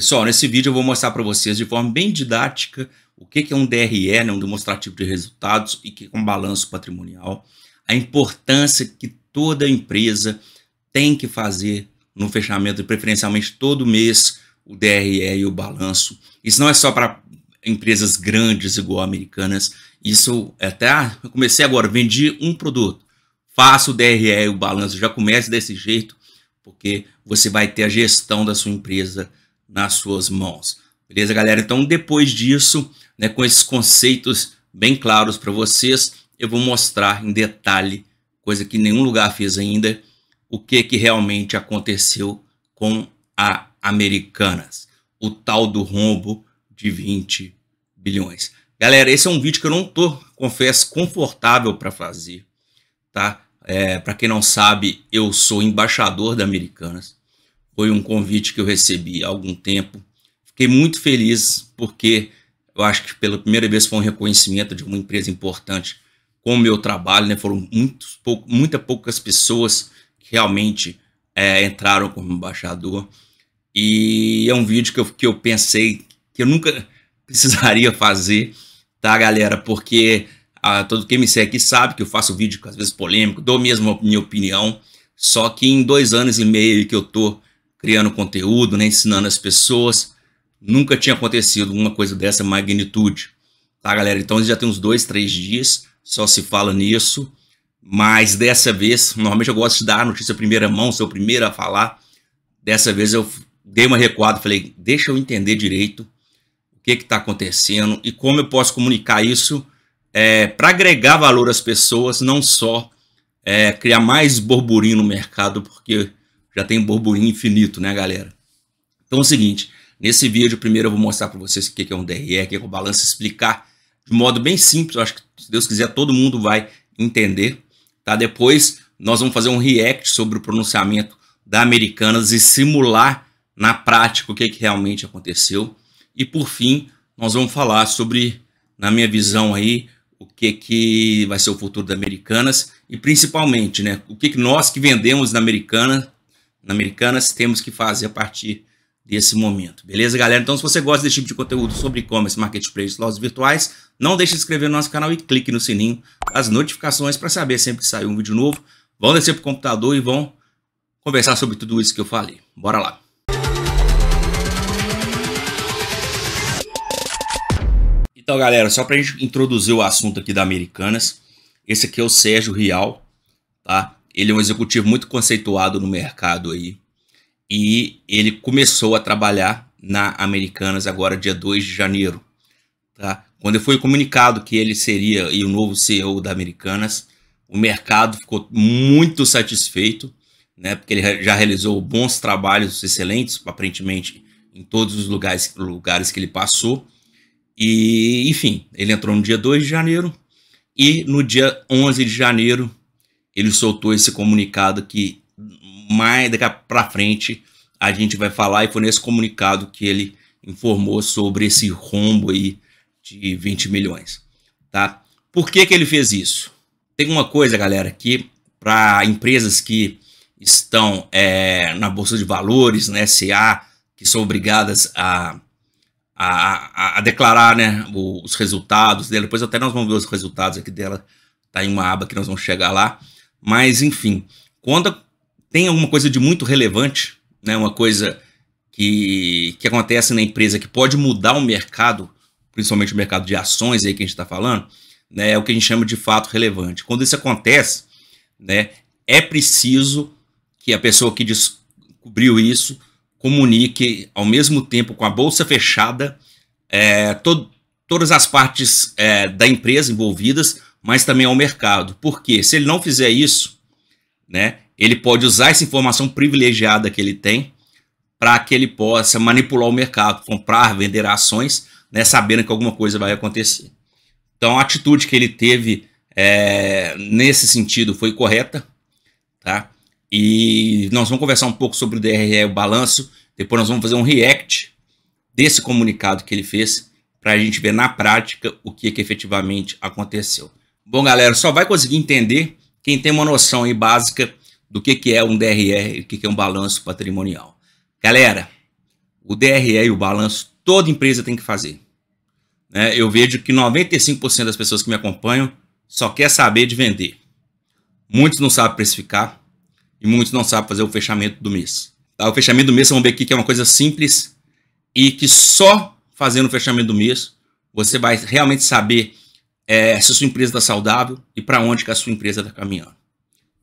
Pessoal, nesse vídeo eu vou mostrar para vocês de forma bem didática o que é um DRE, né, um demonstrativo de resultados, e que é um balanço patrimonial, a importância que toda empresa tem que fazer no fechamento, preferencialmente todo mês, o DRE e o balanço. Isso não é só para empresas grandes igual americanas. Isso é até ah, eu comecei agora, vendi um produto, faço o DRE e o balanço, já comece desse jeito, porque você vai ter a gestão da sua empresa nas suas mãos. Beleza, galera? Então, depois disso, né, com esses conceitos bem claros para vocês, eu vou mostrar em detalhe, coisa que nenhum lugar fez ainda, o que, que realmente aconteceu com a Americanas. O tal do rombo de 20 bilhões. Galera, esse é um vídeo que eu não tô, confesso, confortável para fazer, tá? É, para quem não sabe, eu sou embaixador da Americanas. Foi um convite que eu recebi há algum tempo. Fiquei muito feliz porque eu acho que pela primeira vez foi um reconhecimento de uma empresa importante com o meu trabalho, né? Foram muitos, pouco, muita poucas pessoas que realmente é, entraram como embaixador. E é um vídeo que eu, que eu pensei que eu nunca precisaria fazer, tá, galera? Porque ah, todo quem me segue aqui sabe que eu faço vídeo às vezes polêmico, dou mesmo a minha opinião. Só que em dois anos e meio que eu tô criando conteúdo, né, ensinando as pessoas. Nunca tinha acontecido uma coisa dessa magnitude, tá, galera? Então já tem uns dois, três dias, só se fala nisso. Mas dessa vez, normalmente eu gosto de dar a notícia primeira mão, sou o primeiro a falar. Dessa vez eu dei uma recuada, falei, deixa eu entender direito o que está acontecendo e como eu posso comunicar isso é, para agregar valor às pessoas, não só é, criar mais burburinho no mercado, porque já tem um burburinho infinito, né, galera? Então é o seguinte, nesse vídeo primeiro eu vou mostrar para vocês o que é um DRE, o que é o balanço, explicar de modo bem simples, eu acho que se Deus quiser todo mundo vai entender, tá? Depois nós vamos fazer um react sobre o pronunciamento da Americanas e simular na prática o que, é que realmente aconteceu. E por fim, nós vamos falar sobre, na minha visão aí, o que, que vai ser o futuro da Americanas e principalmente, né, o que, que nós que vendemos na Americana Americanas temos que fazer a partir desse momento. Beleza, galera? Então, se você gosta desse tipo de conteúdo sobre e-commerce, marketplace, lojas virtuais, não deixe de se inscrever no nosso canal e clique no sininho as notificações para saber sempre que sair um vídeo novo. Vão descer para o computador e vão conversar sobre tudo isso que eu falei. Bora lá! Então, galera, só para a gente introduzir o assunto aqui da Americanas, esse aqui é o Sérgio Rial, tá? Ele é um executivo muito conceituado no mercado aí. E ele começou a trabalhar na Americanas agora dia 2 de janeiro. Tá? Quando foi comunicado que ele seria o novo CEO da Americanas, o mercado ficou muito satisfeito, né? porque ele já realizou bons trabalhos excelentes, aparentemente, em todos os lugares, lugares que ele passou. E, enfim, ele entrou no dia 2 de janeiro e no dia 11 de janeiro ele soltou esse comunicado que mais daqui para frente a gente vai falar, e foi nesse comunicado que ele informou sobre esse rombo aí de 20 milhões, tá? Por que que ele fez isso? Tem uma coisa, galera, que para empresas que estão é, na Bolsa de Valores, né, SA, que são obrigadas a, a, a declarar né, os resultados dela, depois até nós vamos ver os resultados aqui dela, tá em uma aba que nós vamos chegar lá, mas, enfim, quando tem alguma coisa de muito relevante, né, uma coisa que, que acontece na empresa que pode mudar o mercado, principalmente o mercado de ações aí que a gente está falando, né, é o que a gente chama de fato relevante. Quando isso acontece, né, é preciso que a pessoa que descobriu isso comunique ao mesmo tempo com a bolsa fechada é, to todas as partes é, da empresa envolvidas mas também ao mercado. Porque se ele não fizer isso, né, ele pode usar essa informação privilegiada que ele tem para que ele possa manipular o mercado, comprar, vender ações, né, sabendo que alguma coisa vai acontecer. Então a atitude que ele teve é, nesse sentido foi correta, tá? E nós vamos conversar um pouco sobre o DRE, o balanço. Depois nós vamos fazer um react desse comunicado que ele fez para a gente ver na prática o que, que efetivamente aconteceu. Bom, galera, só vai conseguir entender quem tem uma noção aí básica do que, que é um DRE e o que, que é um balanço patrimonial. Galera, o DRE e o balanço toda empresa tem que fazer. Né? Eu vejo que 95% das pessoas que me acompanham só quer saber de vender. Muitos não sabem precificar e muitos não sabem fazer o fechamento do mês. Tá? O fechamento do mês, vamos ver aqui que é uma coisa simples e que só fazendo o fechamento do mês você vai realmente saber é, se a sua empresa está saudável e para onde que a sua empresa está caminhando.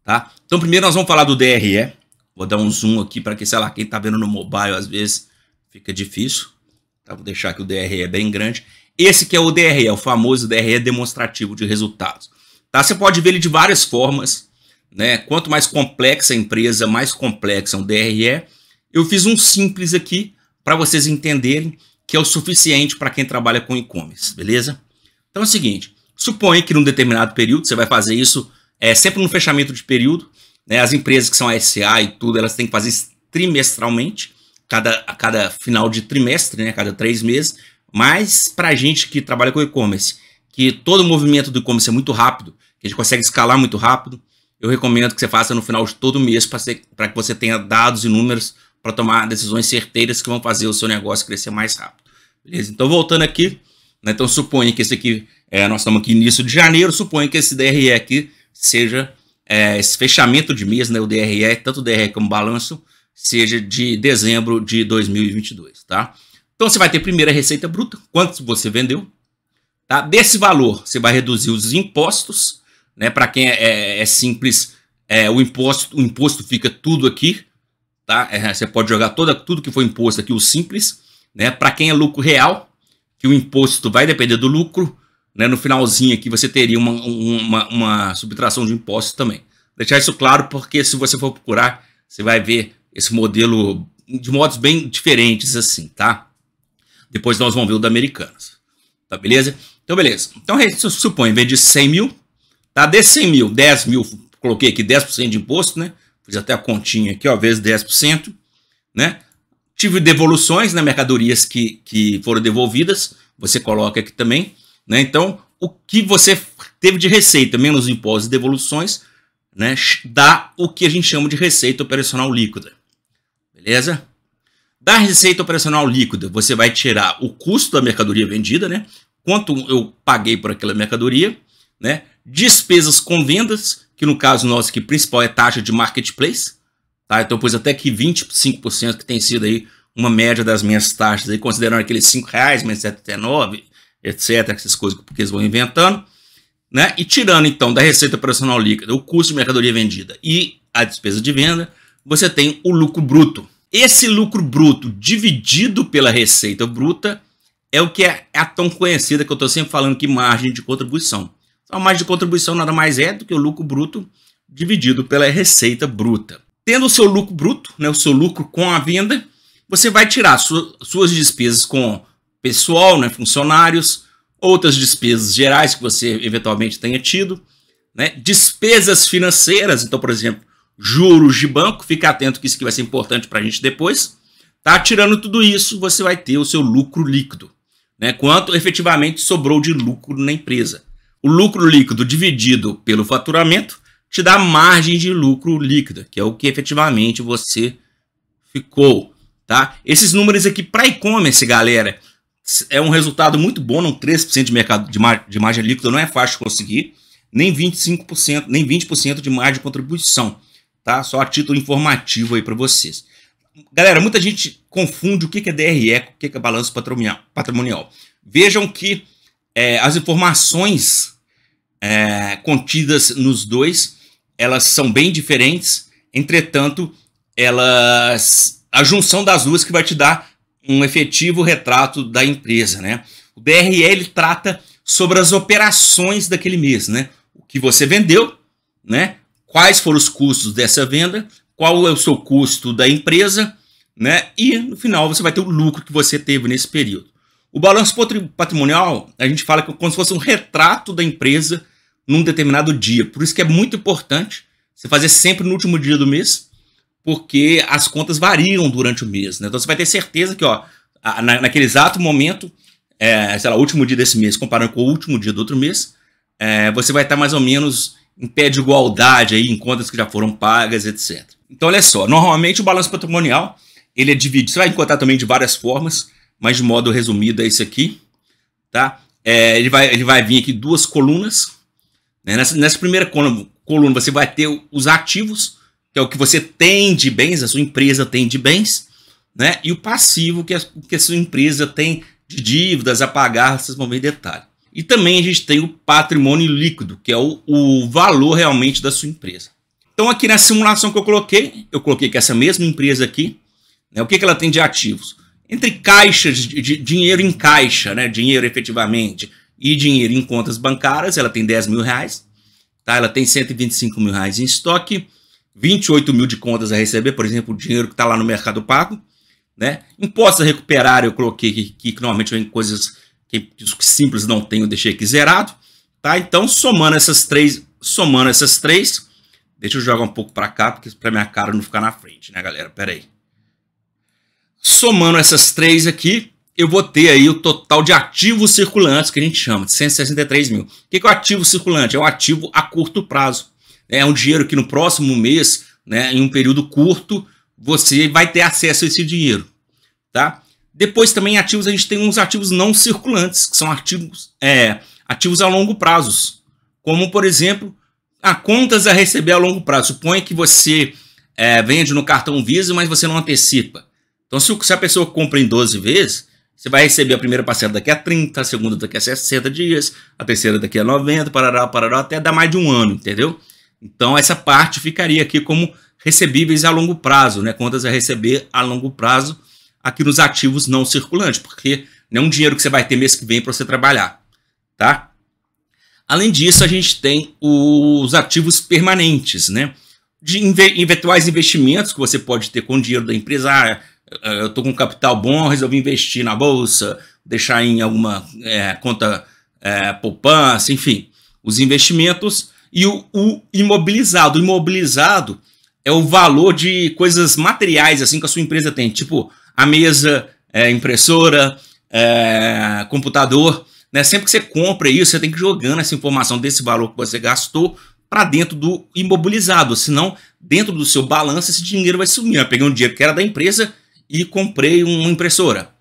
Tá? Então, primeiro nós vamos falar do DRE. Vou dar um zoom aqui para que, sei lá, quem está vendo no mobile às vezes fica difícil. Tá? Vou deixar aqui o DRE é bem grande. Esse que é o DRE, é o famoso DRE demonstrativo de resultados. Tá? Você pode ver ele de várias formas. Né? Quanto mais complexa a empresa, mais complexa é um DRE. Eu fiz um simples aqui para vocês entenderem que é o suficiente para quem trabalha com e-commerce, beleza? Então é o seguinte, Suponha que num determinado período, você vai fazer isso é, sempre no fechamento de período. Né? As empresas que são SA e tudo, elas têm que fazer isso trimestralmente, cada, a cada final de trimestre, né? cada três meses. Mas para a gente que trabalha com e-commerce, que todo o movimento do e-commerce é muito rápido, que a gente consegue escalar muito rápido, eu recomendo que você faça no final de todo mês para que você tenha dados e números para tomar decisões certeiras que vão fazer o seu negócio crescer mais rápido. Beleza? Então, voltando aqui, né? Então, suponha que esse aqui, é, nós estamos aqui no início de janeiro, suponha que esse DRE aqui seja, é, esse fechamento de mês, né, o DRE, tanto o DRE como o balanço, seja de dezembro de 2022, tá? Então, você vai ter primeiro a receita bruta, quanto você vendeu, tá? Desse valor, você vai reduzir os impostos, né? Para quem é, é, é simples, é, o, imposto, o imposto fica tudo aqui, tá? É, você pode jogar toda, tudo que foi imposto aqui, o simples, né? Para quem é lucro real, que o imposto vai depender do lucro, né? no finalzinho aqui você teria uma, uma, uma subtração de impostos também. Deixar isso claro porque se você for procurar, você vai ver esse modelo de modos bem diferentes assim, tá? Depois nós vamos ver o da Americanas, tá beleza? Então beleza, então a gente supõe, 100 mil, tá? De 100 mil, 10 mil, coloquei aqui 10% de imposto, né? Fiz até a continha aqui, ó, vezes 10%, né? Tive devoluções, né, mercadorias que, que foram devolvidas, você coloca aqui também. Né? Então, o que você teve de receita, menos impostos e devoluções, né, dá o que a gente chama de receita operacional líquida. Beleza? Da receita operacional líquida, você vai tirar o custo da mercadoria vendida, né? Quanto eu paguei por aquela mercadoria, né? Despesas com vendas, que no caso nosso aqui principal é taxa de marketplace, Tá? Então eu pus até que 25%, que tem sido aí uma média das minhas taxas, aí, considerando aqueles R$ 5,79, etc., essas coisas que eles vão inventando. Né? E tirando então da receita operacional líquida o custo de mercadoria vendida e a despesa de venda, você tem o lucro bruto. Esse lucro bruto dividido pela receita bruta é o que é a tão conhecida que eu estou sempre falando que margem de contribuição. Então, a margem de contribuição nada mais é do que o lucro bruto dividido pela receita bruta tendo o seu lucro bruto, né, o seu lucro com a venda, você vai tirar su suas despesas com pessoal, né, funcionários, outras despesas gerais que você eventualmente tenha tido, né, despesas financeiras, então, por exemplo, juros de banco, fica atento que isso vai ser importante para a gente depois, tá? Tirando tudo isso, você vai ter o seu lucro líquido, né, quanto efetivamente sobrou de lucro na empresa. O lucro líquido dividido pelo faturamento te dá margem de lucro líquida, que é o que efetivamente você ficou, tá? Esses números aqui para e-commerce, galera, é um resultado muito bom, não 3% de mercado de, mar, de margem líquida não é fácil conseguir, nem 25%, nem 20% de margem de contribuição, tá? Só a título informativo aí para vocês. Galera, muita gente confunde o que é DRE com o que é balanço patrimonial. Vejam que é, as informações é, contidas nos dois elas são bem diferentes, entretanto, elas a junção das duas que vai te dar um efetivo retrato da empresa, né? O BRL trata sobre as operações daquele mês, né? O que você vendeu, né? Quais foram os custos dessa venda? Qual é o seu custo da empresa, né? E no final você vai ter o lucro que você teve nesse período. O balanço patrimonial, a gente fala que é como se fosse um retrato da empresa num determinado dia. Por isso que é muito importante você fazer sempre no último dia do mês, porque as contas variam durante o mês. Né? Então você vai ter certeza que ó, na, naquele exato momento, é, sei lá, último dia desse mês, comparando com o último dia do outro mês, é, você vai estar mais ou menos em pé de igualdade aí em contas que já foram pagas, etc. Então, olha só, normalmente o balanço patrimonial ele é dividido, você vai encontrar também de várias formas, mas de modo resumido é isso aqui, tá? É, ele, vai, ele vai vir aqui duas colunas, né? Nessa, nessa primeira coluna, você vai ter os ativos, que é o que você tem de bens, a sua empresa tem de bens, né? e o passivo, que, é, que a sua empresa tem de dívidas a pagar, vocês vão ver detalhe. E também a gente tem o patrimônio líquido, que é o, o valor realmente da sua empresa. Então, aqui na simulação que eu coloquei, eu coloquei que essa mesma empresa aqui, né, o que, que ela tem de ativos? Entre caixas, de, de dinheiro em caixa, né, dinheiro efetivamente, e dinheiro em contas bancárias, ela tem 10 mil reais, tá? ela tem 125 mil reais em estoque, 28 mil de contas a receber, por exemplo, o dinheiro que está lá no mercado pago, né? Impostos a recuperar, eu coloquei que, que, normalmente vem coisas que, que, simples não tem, eu deixei aqui zerado, tá? Então, somando essas três, somando essas três, deixa eu jogar um pouco para cá, porque para minha cara não ficar na frente, né, galera? Pera aí. Somando essas três aqui, eu vou ter aí o total de ativos circulantes, que a gente chama de 163 mil. O que é o ativo circulante? É um ativo a curto prazo. É um dinheiro que no próximo mês, né, em um período curto, você vai ter acesso a esse dinheiro. Tá? Depois também ativos, a gente tem uns ativos não circulantes, que são ativos, é, ativos a longo prazo. Como, por exemplo, a contas a receber a longo prazo. Suponha que você é, vende no cartão Visa, mas você não antecipa. Então, se a pessoa compra em 12 vezes, você vai receber a primeira parcela daqui a 30, a segunda daqui a 60 dias, a terceira daqui a 90, parará, parará, até dar mais de um ano, entendeu? Então essa parte ficaria aqui como recebíveis a longo prazo, né? Contas a receber a longo prazo aqui nos ativos não circulantes, porque não é um dinheiro que você vai ter mês que vem para você trabalhar, tá? Além disso, a gente tem os ativos permanentes, né? De eventuais investimentos que você pode ter com o dinheiro da empresa, eh, eu estou com um capital bom, resolvi investir na bolsa, deixar em alguma é, conta é, poupança, enfim, os investimentos e o, o, imobilizado. O imobilizado é o valor de coisas materiais assim que a sua empresa tem, tipo a mesa, é, impressora, computador. Né? Sempre que você compra isso, você tem que ir jogando essa informação desse valor que você gastou para dentro do imobilizado, senão dentro do seu balanço esse dinheiro vai sumir. Eu peguei um dinheiro que era da empresa e comprei uma impressora,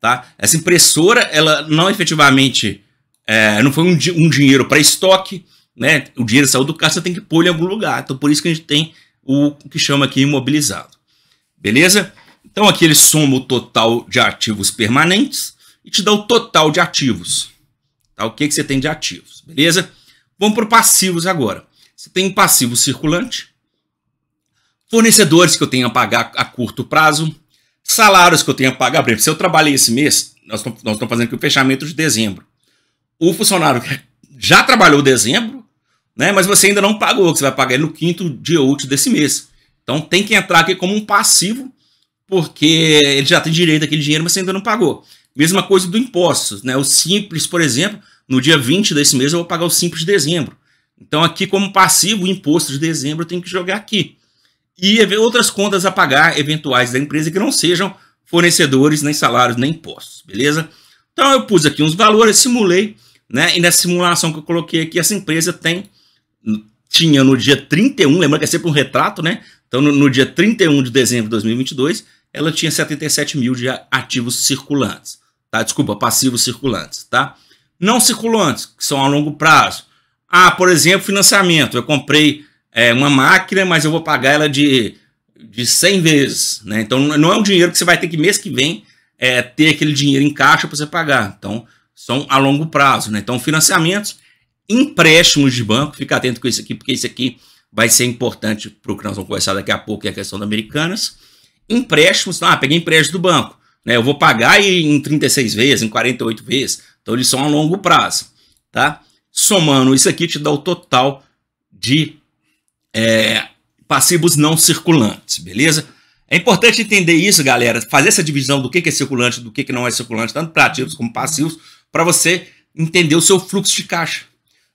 tá? Essa impressora, ela não efetivamente, é, não foi um, um dinheiro para estoque, né? O dinheiro saiu do carro, você tem que pôr em algum lugar. Então, por isso que a gente tem o que chama aqui imobilizado. Beleza? Então, aqui ele soma o total de ativos permanentes e te dá o total de ativos. Tá? O que, que você tem de ativos, beleza? Vamos para passivos agora. Você tem passivo circulante, fornecedores que eu tenho a pagar a curto prazo, Salários que eu tenho a pagar, por exemplo, se eu trabalhei esse mês, nós estamos fazendo aqui o fechamento de dezembro. O funcionário já trabalhou dezembro, né, mas você ainda não pagou, que você vai pagar ele no quinto dia útil desse mês. Então tem que entrar aqui como um passivo, porque ele já tem direito àquele dinheiro, mas você ainda não pagou. Mesma coisa do impostos, né? O simples, por exemplo, no dia 20 desse mês eu vou pagar o simples de dezembro. Então aqui como passivo, o imposto de dezembro eu tenho que jogar aqui e outras contas a pagar eventuais da empresa que não sejam fornecedores, nem salários, nem impostos, beleza? Então eu pus aqui uns valores, simulei, né? E nessa simulação que eu coloquei aqui, essa empresa tem tinha no dia 31, lembra que é sempre um retrato, né? Então no, no dia 31 de dezembro de 2022, ela tinha 77 mil de ativos circulantes, tá? Desculpa, passivos circulantes, tá? Não circulantes, que são a longo prazo. Ah, por exemplo, financiamento. Eu comprei é, uma máquina, mas eu vou pagar ela de, de 100 vezes. Né? Então não é um dinheiro que você vai ter que mês que vem é, ter aquele dinheiro em caixa para você pagar. Então são a longo prazo. Né? Então financiamentos, empréstimos de banco, fica atento com isso aqui, porque isso aqui vai ser importante para o que nós vamos conversar daqui a pouco, que é a questão da Americanas. Empréstimos, tá? ah, peguei empréstimo do banco, né? Eu vou pagar em 36 vezes, em 48 vezes. Então eles são a longo prazo, tá? Somando isso aqui te dá o total de é, passivos não circulantes, beleza? É importante entender isso, galera, fazer essa divisão do que é circulante do que não é circulante, tanto para ativos como passivos, para você entender o seu fluxo de caixa.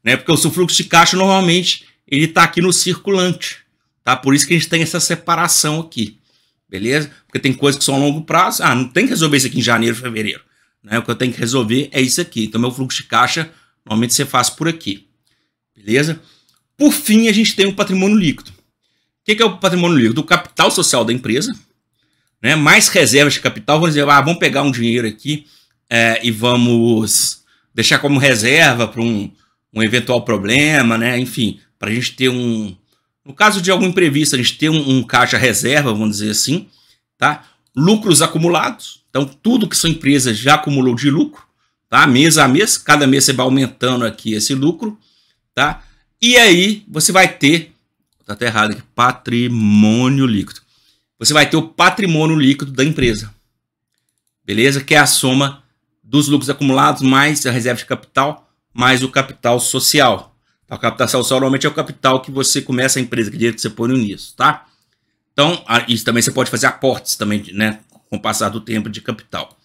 Né? Porque o seu fluxo de caixa, normalmente, ele está aqui no circulante. Tá? Por isso que a gente tem essa separação aqui. Beleza? Porque tem coisas que são a longo prazo. Ah, não tem que resolver isso aqui em janeiro, fevereiro. Né? O que eu tenho que resolver é isso aqui. Então, meu fluxo de caixa, normalmente, você faz por aqui. Beleza? Por fim, a gente tem o patrimônio líquido. O que é o patrimônio líquido? O capital social da empresa, né? mais reservas de capital. Vamos dizer, ah, vamos pegar um dinheiro aqui é, e vamos deixar como reserva para um, um eventual problema, né? enfim, para a gente ter um. No caso de algum imprevisto, a gente ter um, um caixa reserva, vamos dizer assim, tá? lucros acumulados. Então, tudo que sua empresa já acumulou de lucro, tá? Mês a mês, cada mês você vai aumentando aqui esse lucro, tá? E aí você vai ter, tá até errado aqui, patrimônio líquido. Você vai ter o patrimônio líquido da empresa. Beleza? Que é a soma dos lucros acumulados mais a reserva de capital mais o capital social. Tá? O capital social normalmente é o capital que você começa a empresa, que é dinheiro que você põe nisso, tá? Então, isso também você pode fazer aportes também, né? Com o passar do tempo de capital.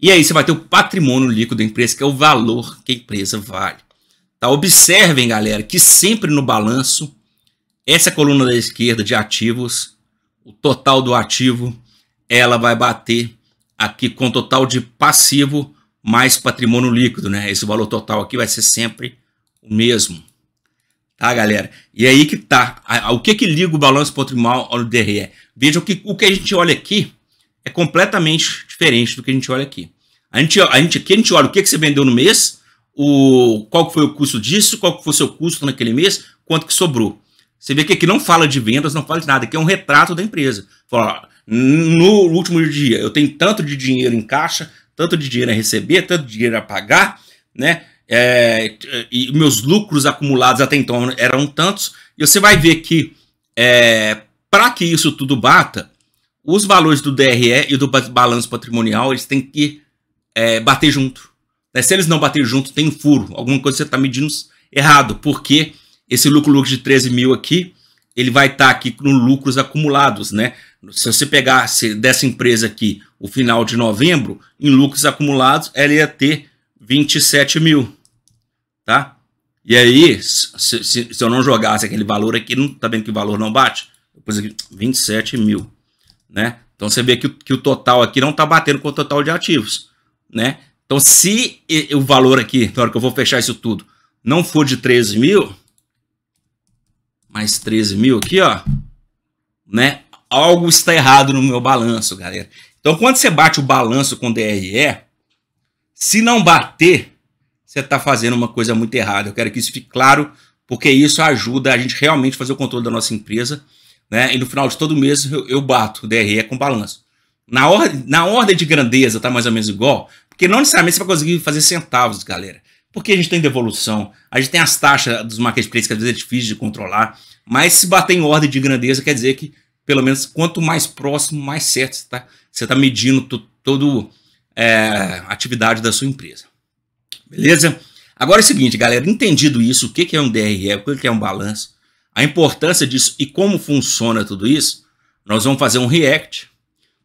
E aí você vai ter o patrimônio líquido da empresa, que é o valor que a empresa vale. Tá? Observem, galera, que sempre no balanço, essa coluna da esquerda de ativos, o total do ativo, ela vai bater aqui com o total de passivo mais patrimônio líquido, né? Esse valor total aqui vai ser sempre o mesmo. Tá, galera? E aí que tá. O que que liga o balanço patrimonial ao DRE? Veja que o que a gente olha aqui é completamente diferente do que a gente olha aqui. A gente, a gente, aqui a gente olha o que, que você vendeu no mês, o, qual foi o custo disso, qual foi o seu custo naquele mês, quanto que sobrou. Você vê que aqui não fala de vendas, não fala de nada, aqui é um retrato da empresa. Fala, no último dia eu tenho tanto de dinheiro em caixa, tanto de dinheiro a receber, tanto de dinheiro a pagar, né? É, e meus lucros acumulados até então eram tantos. E você vai ver que é, para que isso tudo bata, os valores do DRE e do balanço patrimonial eles têm que é, bater junto. Né? Se eles não baterem junto, tem um furo. Alguma coisa você está medindo errado, porque esse lucro lucro de 13 mil aqui, ele vai estar tá aqui com lucros acumulados, né? Se você pegasse dessa empresa aqui o final de novembro, em lucros acumulados, ela ia ter 27 mil, tá? E aí, se, se, se eu não jogasse aquele valor aqui, não, tá vendo que o valor não bate? Depois aqui, 27 mil, né? Então você vê que, que o total aqui não tá batendo com o total de ativos, né? Então, se o valor aqui, na hora que eu vou fechar isso tudo, não for de 13 mil, mais 13 mil aqui, ó, né? Algo está errado no meu balanço, galera. Então, quando você bate o balanço com DRE, se não bater, você está fazendo uma coisa muito errada. Eu quero que isso fique claro, porque isso ajuda a gente realmente fazer o controle da nossa empresa. Né? E no final de todo mês eu, eu bato o DRE com balanço. Na, or na ordem de grandeza tá mais ou menos igual, porque não necessariamente você vai conseguir fazer centavos, galera. Porque a gente tem devolução, a gente tem as taxas dos marketplaces que às vezes é difícil de controlar, mas se bater em ordem de grandeza quer dizer que, pelo menos, quanto mais próximo, mais certo você está você tá medindo toda é, atividade da sua empresa. Beleza? Agora é o seguinte, galera, entendido isso, o que é um DRE, o que é um balanço, a importância disso e como funciona tudo isso, nós vamos fazer um react.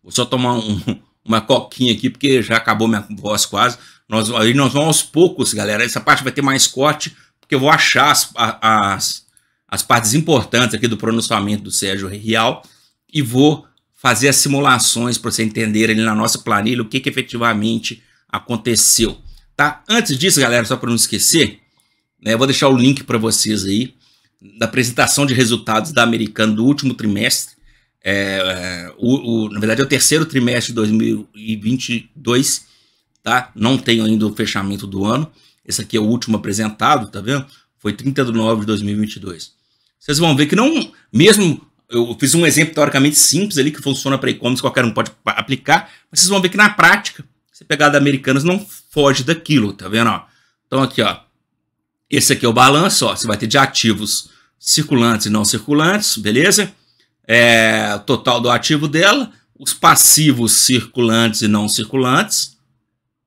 Vou só tomar um, uma coquinha aqui, porque já acabou minha voz quase. Nós, aí nós vamos aos poucos, galera. Essa parte vai ter mais corte, porque eu vou achar as, as, as partes importantes aqui do pronunciamento do Sérgio Rial e vou fazer as simulações para você entender ali na nossa planilha o que, que efetivamente aconteceu. Tá? Antes disso, galera, só para não esquecer, né, eu vou deixar o link para vocês aí da apresentação de resultados da Americana do último trimestre. É, o, o, na verdade, é o terceiro trimestre de 2022, tá? Não tenho ainda o fechamento do ano. Esse aqui é o último apresentado, tá vendo? Foi 30 de nove de 2022. Vocês vão ver que não, mesmo eu fiz um exemplo teoricamente simples ali que funciona para e-commerce, qualquer um pode aplicar, mas vocês vão ver que na prática, você pegar da Americanas não foge daquilo, tá vendo? Então aqui, ó, esse aqui é o balanço, ó, você vai ter de ativos circulantes e não circulantes, beleza? é, total do ativo dela, os passivos circulantes e não circulantes,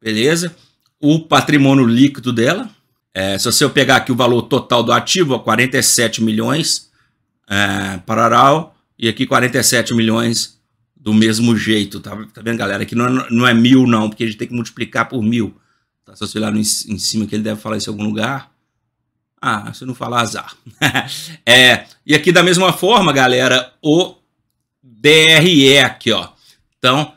beleza? O patrimônio líquido dela. É, se eu pegar aqui o valor total do ativo, 47 milhões é, Aral e aqui 47 milhões do mesmo jeito, tá, tá vendo, galera? Aqui não é, não é mil, não, porque a gente tem que multiplicar por mil. Tá? Se você olhar no, em cima que ele deve falar isso em algum lugar, ah, se não falar, azar. é, e aqui da mesma forma, galera, o DRE aqui, ó. Então,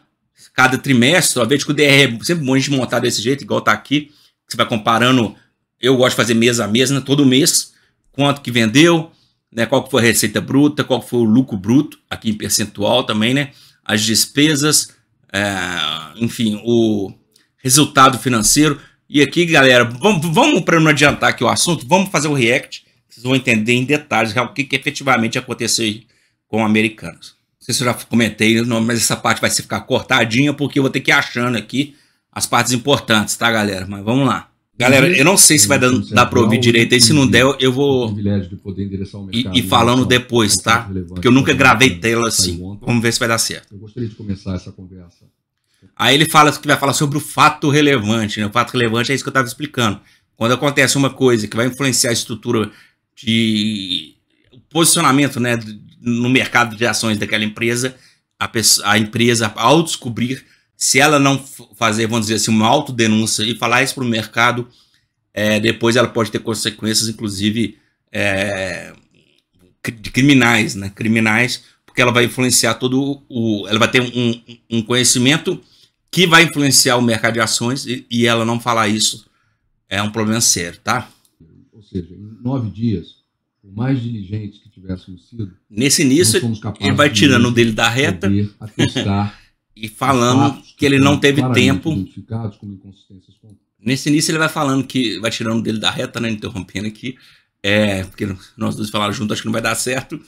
cada trimestre, ó, veja que o DRE é sempre bom a gente montar desse jeito, igual tá aqui. Você vai comparando, eu gosto de fazer mês a mês, né, todo mês, quanto que vendeu, né, qual que foi a receita bruta, qual que foi o lucro bruto, aqui em percentual também, né, as despesas, é, enfim, o resultado financeiro. E aqui, galera, vamos, vamos para não adiantar aqui o assunto, vamos fazer o react. Vocês vão entender em detalhes o que, que efetivamente aconteceu com americanos. Não sei se eu já comentei, mas essa parte vai ficar cortadinha, porque eu vou ter que ir achando aqui as partes importantes, tá, galera? Mas vamos lá. Galera, eu não sei se vai dar, uhum. dar para ouvir direito aí. Se não der, eu vou uhum. e, falando depois, tá? Porque eu nunca gravei tela assim. Vamos ver se vai dar certo. Eu gostaria de começar essa conversa Aí ele fala que vai falar sobre o fato relevante, né? O fato relevante é isso que eu estava explicando. Quando acontece uma coisa que vai influenciar a estrutura de posicionamento, né, no mercado de ações daquela empresa, a, pessoa, a empresa ao descobrir se ela não fazer, vamos dizer assim, uma autodenúncia e falar isso para o mercado, é, depois ela pode ter consequências, inclusive é, de criminais, né? Criminais, porque ela vai influenciar todo o. Ela vai ter um, um conhecimento que vai influenciar o mercado de ações e, e ela não falar isso é um problema sério, tá? Ou seja, em nove dias, por mais diligentes que tivéssemos sido, nesse início ele vai tirando dele da reta atestar e falando que ele não teve tempo. Nesse início ele vai falando que vai tirando dele da reta, né? Interrompendo aqui, é, porque nós dois falaram junto, acho que não vai dar certo.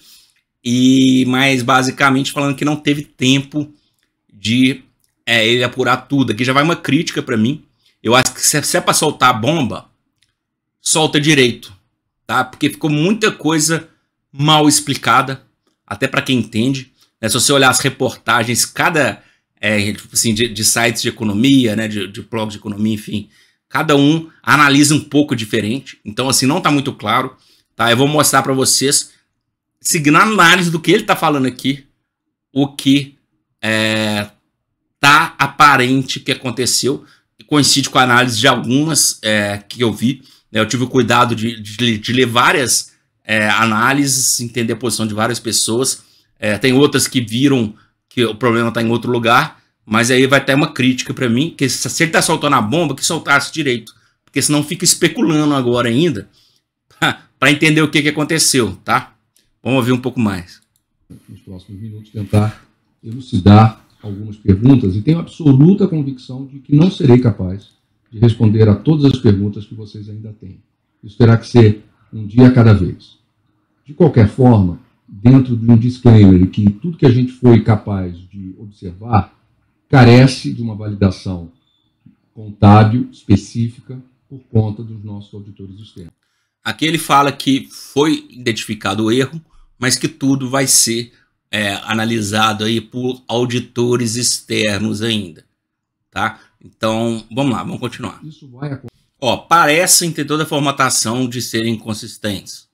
E mais basicamente falando que não teve tempo de é, ele apurar tudo. Aqui já vai uma crítica para mim. Eu acho que se, é pra soltar a bomba, solta direito, tá? Porque ficou muita coisa mal explicada, até para quem entende. Né? Se você olhar as reportagens, cada é, tipo assim, de, de, sites de economia, né? De, de blogs de economia, enfim, cada um analisa um pouco diferente. Então, assim, não tá muito claro, tá? Eu vou mostrar para vocês, seguindo a análise do que ele tá falando aqui, o que é, tá aparente que aconteceu. Coincide com a análise de algumas é, que eu vi. Né? Eu tive o cuidado de, de, de ler várias é, análises, entender a posição de várias pessoas. É, tem outras que viram que o problema está em outro lugar, mas aí vai ter uma crítica para mim, que se ele está soltando a bomba, que soltasse direito, porque senão fica especulando agora ainda para entender o que, que aconteceu, tá? Vamos ouvir um pouco mais. Nos próximos minutos tentar elucidar algumas perguntas e tenho absoluta convicção de que não serei capaz de responder a todas as perguntas que vocês ainda têm. Isso terá que ser um dia a cada vez. De qualquer forma, dentro de um disclaimer que tudo que a gente foi capaz de observar carece de uma validação contábil específica por conta dos nossos auditores externos. Aqui ele fala que foi identificado o erro, mas que tudo vai ser é, analisado aí por auditores externos ainda, tá? Então, vamos lá, vamos continuar. Isso vai Ó, parecem ter toda a formatação de serem consistentes,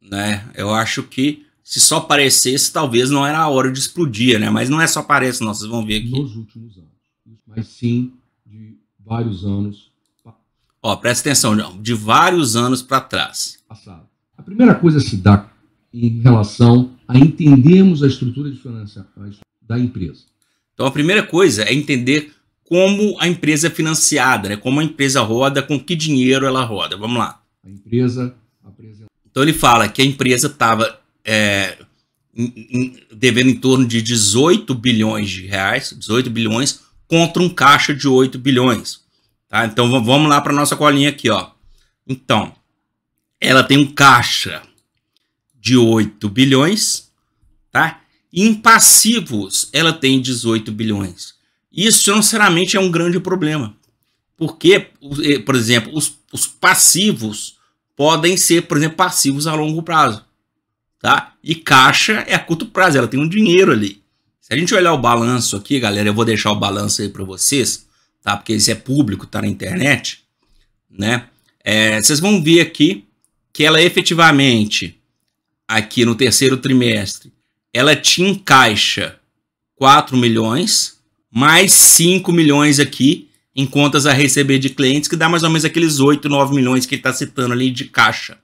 né? Eu acho que se só parecesse, talvez não era a hora de explodir, né? Mas não é só parece, não, vocês vão ver aqui. Nos últimos anos, mas sim de vários anos. Ó, presta atenção, João, de vários anos para trás. Passado. A primeira coisa se dá em relação a entendermos a estrutura de financiamento da empresa. Então, a primeira coisa é entender como a empresa é financiada, né? como a empresa roda, com que dinheiro ela roda. Vamos lá. A empresa apresenta... Então, ele fala que a empresa estava é, devendo em torno de 18 bilhões de reais, 18 bilhões, contra um caixa de 8 bilhões. Tá? Então, vamos lá para a nossa colinha aqui. Ó. Então, ela tem um caixa de 8 bilhões, tá? em passivos ela tem 18 bilhões. Isso, sinceramente, é um grande problema. Porque, eh, por exemplo, os, os passivos podem ser, por exemplo, passivos a longo prazo. Tá? E caixa é a curto prazo, ela tem um dinheiro ali. Se a gente olhar o balanço aqui, galera, eu vou deixar o balanço aí para vocês, tá? Porque isso é público, tá na internet, né? É, vocês vão ver aqui que ela efetivamente aqui no terceiro trimestre, ela tinha encaixa caixa 4 milhões, mais 5 milhões aqui em contas a receber de clientes, que dá mais ou menos aqueles 8, 9 milhões que ele está citando ali de caixa,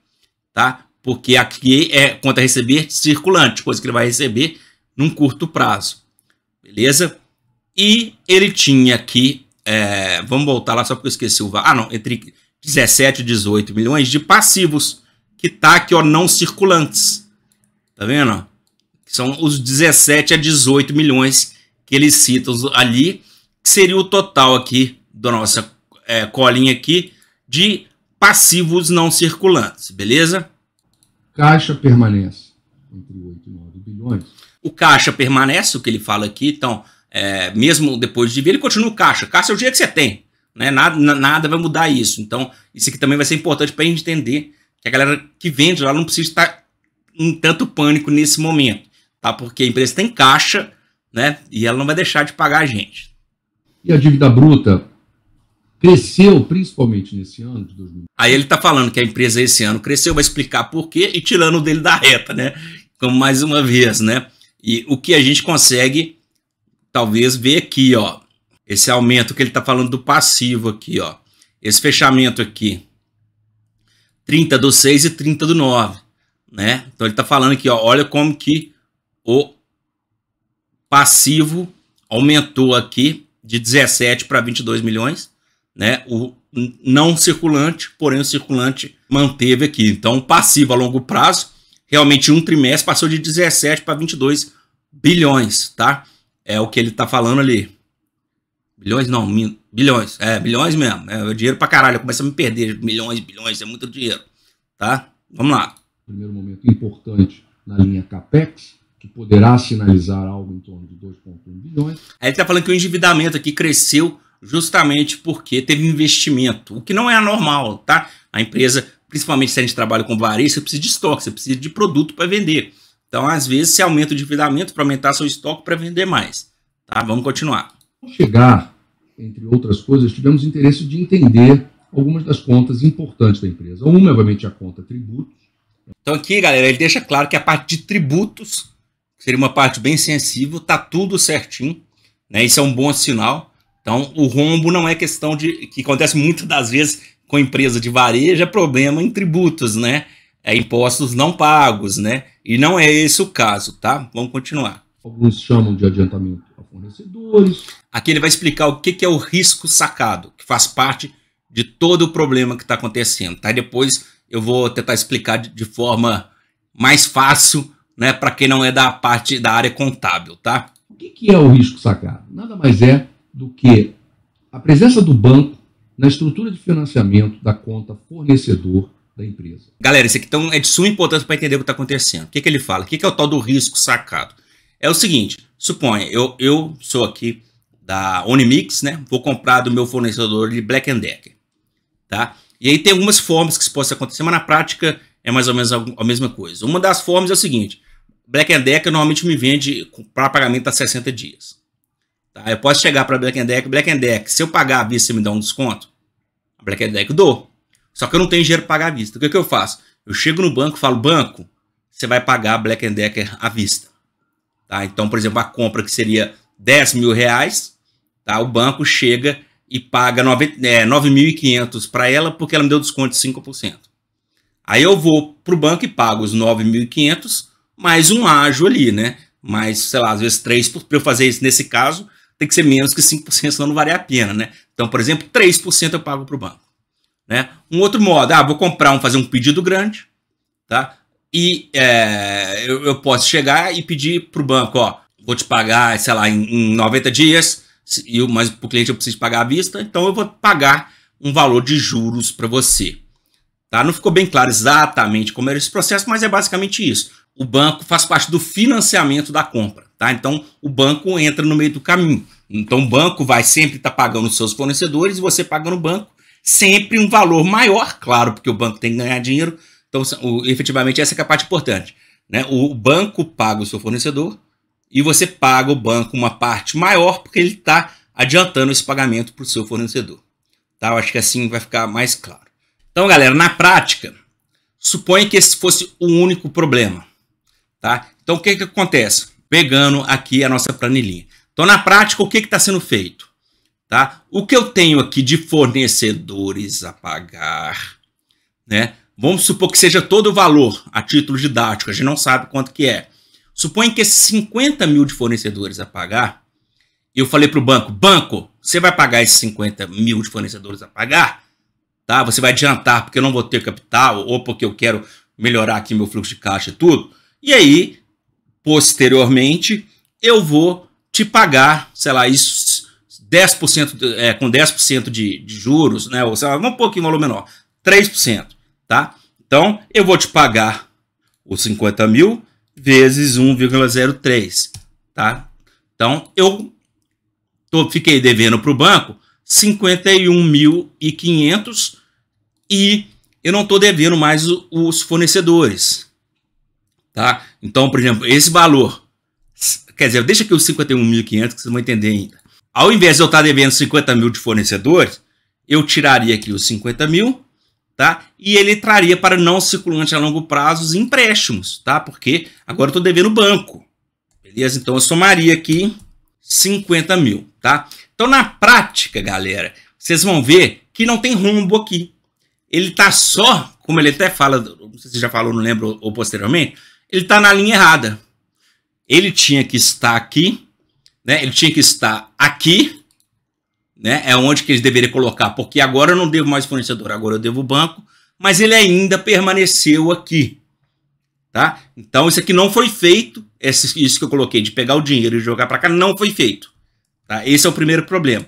tá? Porque aqui é conta a receber circulante, coisa que ele vai receber num curto prazo, beleza? E ele tinha aqui, é, vamos voltar lá só porque eu esqueci o... Ah, não, entre 17 e 18 milhões de passivos, que tá aqui, ó, não circulantes. Tá vendo? São os 17 a 18 milhões que eles citam ali, que seria o total aqui da nossa é, colinha aqui de passivos não circulantes, beleza? Caixa permanece entre 8 e 9 bilhões. O caixa permanece, o que ele fala aqui, então, é, mesmo depois de ver, ele continua o caixa. Caixa é o dinheiro que você tem, né? Nada, nada vai mudar isso. Então, isso aqui também vai ser importante para a gente entender a galera que vende ela não precisa estar em tanto pânico nesse momento, tá? Porque a empresa tem caixa, né? E ela não vai deixar de pagar a gente. E a dívida bruta cresceu principalmente nesse ano de 2020 Aí ele tá falando que a empresa esse ano cresceu, vai explicar por quê e tirando dele da reta, né? Como mais uma vez, né? E o que a gente consegue talvez ver aqui, ó, esse aumento que ele tá falando do passivo aqui, ó. Esse fechamento aqui 30 do 6 e 30 do 9. Né? Então ele está falando aqui, ó, olha como que o passivo aumentou aqui de 17 para 22 milhões, né? O não circulante, porém o circulante manteve aqui. Então, o passivo a longo prazo, realmente um trimestre passou de 17 para 22 bilhões, tá? É o que ele está falando ali. Bilhões não, min... bilhões. É, bilhões mesmo. Né? É, dinheiro pra caralho. Começa a me perder. Milhões, bilhões, é muito dinheiro. Tá? Vamos lá. Primeiro momento importante na linha CAPEX, que poderá sinalizar algo em torno de 2,1 bilhões. Aí ele tá falando que o endividamento aqui cresceu justamente porque teve investimento, o que não é anormal, tá? A empresa, principalmente se a gente trabalha com varejo, você precisa de estoque, você precisa de produto para vender. Então, às vezes, você aumenta o endividamento para aumentar seu estoque para vender mais. Tá? Vamos continuar. Ao chegar, entre outras coisas, tivemos interesse de entender algumas das contas importantes da empresa. Uma, é, obviamente, a conta tributos. Então aqui, galera, ele deixa claro que a parte de tributos, que seria uma parte bem sensível, está tudo certinho, né? Isso é um bom sinal. Então, o rombo não é questão de que acontece muitas das vezes com empresa de varejo, é problema em tributos, né? É impostos não pagos, né? E não é esse o caso, tá? Vamos continuar. Alguns chamam de adiantamento fornecedores. Aqui ele vai explicar o que, é o risco sacado, que faz parte de todo o problema que está acontecendo. Tá? depois eu vou tentar explicar de, forma mais fácil né, para quem não é da parte da área contábil. Tá? O que, que é o risco sacado? Nada mais é do que a presença do banco na estrutura de financiamento da conta fornecedor da empresa. Galera, isso aqui então, é de suma importância para entender o que está acontecendo. O que, que ele fala? O que, que é o tal do risco sacado? É o seguinte: Suponha, eu, eu sou aqui da Onimix, né? Vou comprar do meu fornecedor de Black Decker, tá? E aí tem algumas formas que isso possa acontecer, mas na prática é mais ou menos a mesma coisa. Uma das formas é o seguinte, Black Decker normalmente me vende para pagamento a 60 dias. Tá? Eu posso chegar para Black Decker, Black Decker, se eu pagar a vista, você me dá um desconto? Black Decker dou. Só que eu não tenho dinheiro para pagar a vista. O que, que eu faço? Eu chego no banco e falo, banco, você vai pagar Black Decker à vista. Tá? Então, por exemplo, a compra que seria 10 mil reais, tá? o banco chega e paga 9.500 é, para ela porque ela me deu desconto de 5%. Aí eu vou para o banco e pago os 9.500 mais um ágio ali, né? Mais, sei lá, às vezes 3, para eu fazer isso nesse caso, tem que ser menos que 5%, senão não vale a pena, né? Então, por exemplo, 3% eu pago para o banco. Né? Um outro modo, ah, vou comprar um, fazer um pedido grande, tá? e é, eu, eu, posso chegar e pedir para o banco, ó, vou te pagar, sei lá, em, em 90 dias, e mas para o cliente eu preciso pagar à vista, então eu vou pagar um valor de juros para você. Tá? Não ficou bem claro exatamente como era esse processo, mas é basicamente isso. O banco faz parte do financiamento da compra. Tá? Então, o banco entra no meio do caminho. Então, o banco vai sempre estar tá pagando os seus fornecedores e você paga no banco sempre um valor maior, claro, porque o banco tem que ganhar dinheiro, então, o, efetivamente, essa é a parte importante. Né? O banco paga o seu fornecedor e você paga o banco uma parte maior porque ele está adiantando esse pagamento para o seu fornecedor. Tá? Eu acho que assim vai ficar mais claro. Então, galera, na prática, suponha que esse fosse o único problema. Tá? Então, o que, que acontece? Pegando aqui a nossa planilhinha. Então, na prática, o que está sendo feito? Tá? O que eu tenho aqui de fornecedores a pagar, né? Vamos supor que seja todo o valor a título didático, a gente não sabe quanto que é. Suponha que esses 50 mil de fornecedores a pagar, eu falei para o banco, banco, você vai pagar esses 50 mil de fornecedores a pagar? Tá? Você vai adiantar porque eu não vou ter capital ou porque eu quero melhorar aqui meu fluxo de caixa e tudo. E aí, posteriormente, eu vou te pagar, sei lá, isso 10%, é, com 10% de, de juros, né? Ou sei lá, um pouquinho valor menor, 3% tá? Então, eu vou te pagar os 50 mil vezes 1,03, tá? Então, eu tô, fiquei devendo para o banco 51.500 e eu não estou devendo mais os fornecedores, tá? Então, por exemplo, esse valor, quer dizer, deixa aqui os 51.500 que vocês vão entender ainda. Ao invés de eu estar tá devendo 50 mil de fornecedores, eu tiraria aqui os 50 mil tá? E ele traria para não circulante a longo prazo os empréstimos, tá? Porque agora eu estou devendo banco. Beleza? Então eu somaria aqui 50 mil, tá? Então na prática, galera, vocês vão ver que não tem rombo aqui. Ele tá só, como ele até fala, não sei se já falou, não lembro, ou posteriormente, ele tá na linha errada. Ele tinha que estar aqui, né? Ele tinha que estar aqui né? É onde que eles deveriam colocar, porque agora eu não devo mais fornecedor, agora eu devo banco, mas ele ainda permaneceu aqui, tá? Então isso aqui não foi feito, esse, isso que eu coloquei de pegar o dinheiro e jogar para cá não foi feito, tá? Esse é o primeiro problema.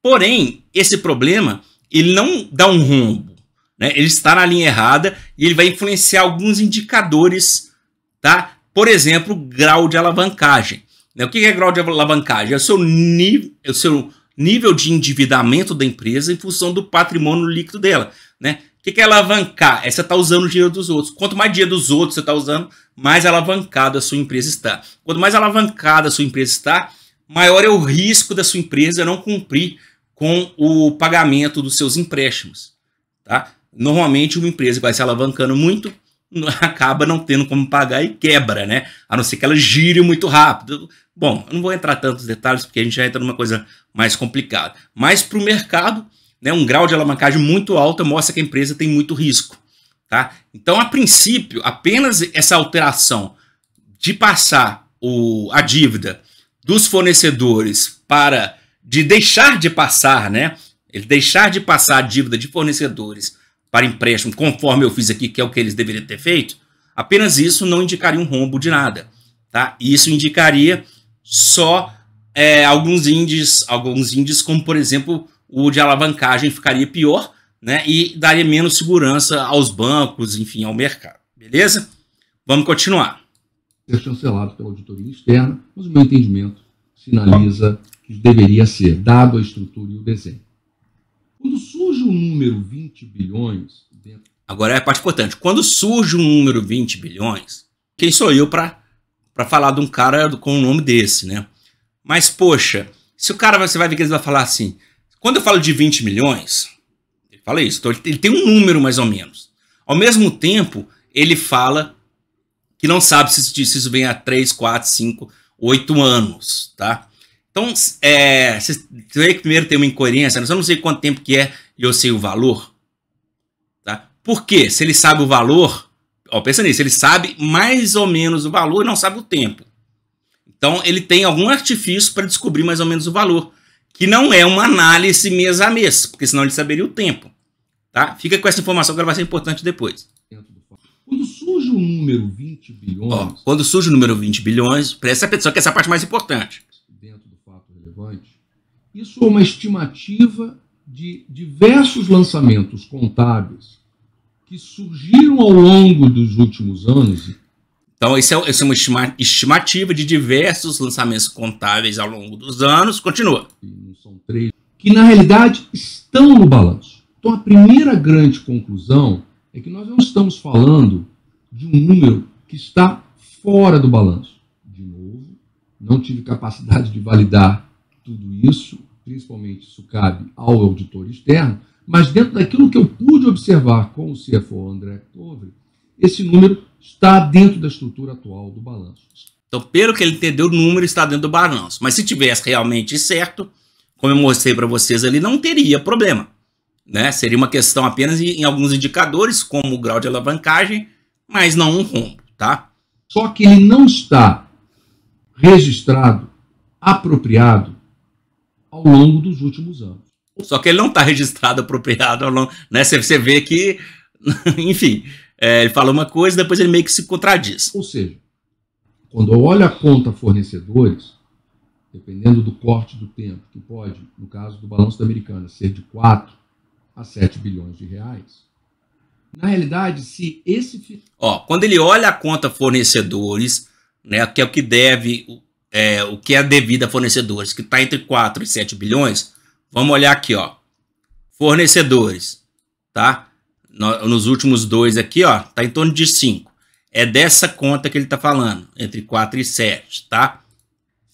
Porém, esse problema ele não dá um rombo, né? Ele está na linha errada e ele vai influenciar alguns indicadores, tá? Por exemplo, grau de alavancagem. Né? O que é grau de alavancagem? É o seu nível, é o seu nível de endividamento da empresa em função do patrimônio líquido dela. Né? O que, é alavancar? É você estar tá usando o dinheiro dos outros. Quanto mais dinheiro dos outros você está usando, mais alavancada a sua empresa está. Quanto mais alavancada a sua empresa está, maior é o risco da sua empresa não cumprir com o pagamento dos seus empréstimos. Tá? Normalmente, uma empresa que vai se alavancando muito, acaba não tendo como pagar e quebra, né? A não ser que ela gire muito rápido. Bom, eu não vou entrar tantos detalhes porque a gente já entra numa coisa mais complicada. Mas para o mercado, né, um grau de alavancagem muito alto mostra que a empresa tem muito risco. Tá? Então, a princípio, apenas essa alteração de passar o, a dívida dos fornecedores para de deixar de passar, né? Ele deixar de passar a dívida de fornecedores para empréstimo, conforme eu fiz aqui, que é o que eles deveriam ter feito, apenas isso não indicaria um rombo de nada. Tá? Isso indicaria só é, alguns índices, alguns índices, como por exemplo o de alavancagem ficaria pior, né? E daria menos segurança aos bancos, enfim, ao mercado. Beleza? Vamos continuar. Ser chancelado pela auditoria externa, mas o meu entendimento sinaliza que deveria ser, dado a estrutura e o desenho. Quando surge um número 20 bilhões. Dentro... Agora é a parte importante. Quando surge um número 20 bilhões, quem sou eu para falar de um cara com um nome desse, né? Mas, poxa, se o cara você vai ver que ele vai falar assim. Quando eu falo de 20 milhões, ele fala isso. Então ele tem um número mais ou menos. Ao mesmo tempo, ele fala que não sabe se, se isso vem há 3, 4, 5, 8 anos, tá? Então, é, você vê que primeiro tem uma incoerência, né? eu não sei quanto tempo que é e eu sei o valor, tá? Por quê? Se ele sabe o valor, ó, pensa nisso, ele sabe mais ou menos o valor e não sabe o tempo. Então ele tem algum artifício para descobrir mais ou menos o valor, que não é uma análise mês a mês, porque senão ele saberia o tempo. Tá? Fica com essa informação que ela vai ser importante depois. Quando surge o número 20 bilhões. Ó, quando surge o número 20 bilhões, presta atenção que essa é a parte mais importante. Dentro do fato relevante, isso é uma estimativa de diversos lançamentos contábeis que surgiram ao longo dos últimos anos. Então, isso é, é uma estimativa de diversos lançamentos contábeis ao longo dos anos. Continua. São três. Que, na realidade, estão no balanço. Então, a primeira grande conclusão é que nós não estamos falando de um número que está fora do balanço. De novo, não tive capacidade de validar tudo isso, principalmente isso cabe ao auditor externo, mas dentro daquilo que eu pude observar com o CFO André Covre, esse número está dentro da estrutura atual do balanço. Então, pelo que ele entendeu, o número está dentro do balanço. Mas se tivesse realmente certo, como eu mostrei para vocês ali, não teria problema. Né? Seria uma questão apenas em alguns indicadores, como o grau de alavancagem, mas não um rombo. Tá? Só que ele não está registrado, apropriado ao longo dos últimos anos. Só que ele não está registrado apropriado ao longo. Né? Você, vê que, enfim, é, ele fala uma coisa depois ele meio que se contradiz. Ou seja, quando eu olho a conta fornecedores, dependendo do corte do tempo, que pode, no caso do balanço da americana, ser de 4 a 7 bilhões de reais, na realidade, se esse. Ó, quando ele olha a conta fornecedores, né, que é o que deve, é, o que é devido a fornecedores, que está entre 4 e 7 bilhões, vamos olhar aqui, ó. Fornecedores, tá? No, nos últimos dois aqui, ó, tá em torno de 5. É dessa conta que ele está falando, entre 4 e 7, tá?